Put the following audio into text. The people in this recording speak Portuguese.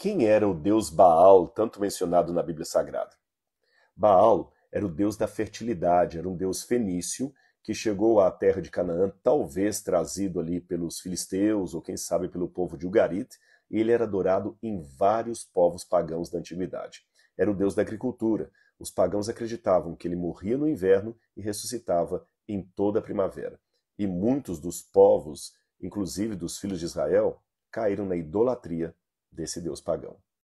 Quem era o deus Baal, tanto mencionado na Bíblia Sagrada? Baal era o deus da fertilidade, era um deus fenício que chegou à terra de Canaã, talvez trazido ali pelos filisteus ou quem sabe pelo povo de Ugarit, e ele era adorado em vários povos pagãos da antiguidade. Era o deus da agricultura. Os pagãos acreditavam que ele morria no inverno e ressuscitava em toda a primavera. E muitos dos povos, inclusive dos filhos de Israel, caíram na idolatria desse deus pagão.